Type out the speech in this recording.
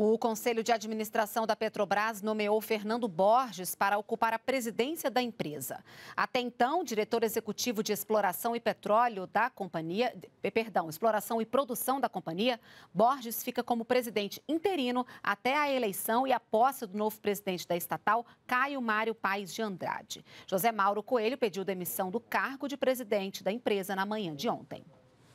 O Conselho de Administração da Petrobras nomeou Fernando Borges para ocupar a presidência da empresa. Até então, diretor executivo de exploração e petróleo da companhia, eh, perdão, exploração e produção da companhia, Borges fica como presidente interino até a eleição e a posse do novo presidente da estatal, Caio Mário Paes de Andrade. José Mauro Coelho pediu demissão do cargo de presidente da empresa na manhã de ontem.